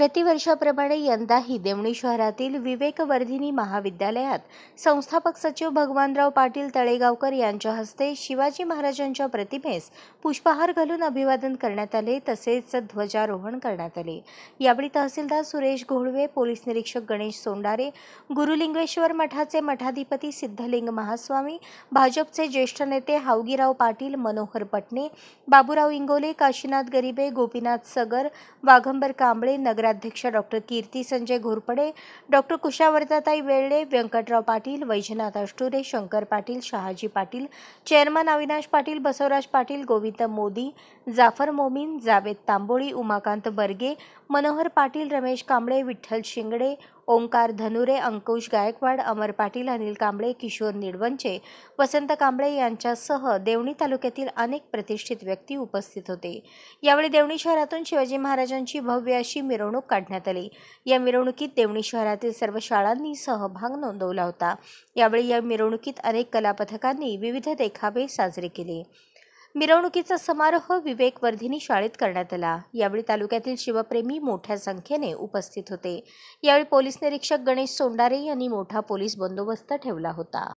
प्रतिवर्षाप्रमाणे यंदाही देवणी शहरातील विवेकवर्धिनी महाविद्यालयात संस्थापक सचिव भगवानराव पाटील तळेगावकर यांच्या हस्ते शिवाजी महाराजांच्या प्रतिमेस पुष्पहार घालून अभिवादन करण्यात आले तसेच ध्वजारोहण करण्यात आले यावेळी तहसीलदार सुरेश घोळवे पोलीस निरीक्षक गणेश सोंडारे गुरुलिंगेश्वर मठाचे मठाधिपती सिद्धलिंग महास्वामी भाजपचे ज्येष्ठ नेते हावगीराव पाटील मनोहर पटणे बाबूराव इंगोले काशीनाथ गरिबे गोपीनाथ सगर वाघंबर कांबळे नगरा नगराध्यक्ष doctor Kirti Sanjay Ghorpade doctor Kushavartatai Vele Vyankatrao Patil Vaijnath Ashture Shankar Patil Shahaji Patil chairman Avinash Patil Basavraj Patil Govind Modi Jafar Momin Javed Tamboli Umakant Barge Manohar Patil Ramesh Kamble Vitthal Shingade Omkar Dhanure Ankush Gaikwad Amar Patil Anil Kamble Kishor Nidwanche Vasant Kamble यांच्यासह देवणी तालुक्यातील अनेक प्रतिष्ठित व्यक्ती उपस्थित होते यावेळी देवणी शहरातून शिवाजी महाराजांची भव्य अशी मिरवणूक मिरवणूक काढण्यात आली या मिरवणुकीत देवणी शहरातील सर्व शाळांनी सहभाग नोंदवला होता यावेळी या मिरवणुकीत अनेक कलापथकांनी विविध देखावे साजरे केले मिरवणुकीचा समारोह विवेक वर्धिनी शाळेत करण्यात आला यावेळी तालुक्यातील शिवप्रेमी मोठ्या संख्येने उपस्थित होते यावेळी पोलीस निरीक्षक गणेश सोंडारे यांनी मोठा पोलीस बंदोबस्त ठेवला होता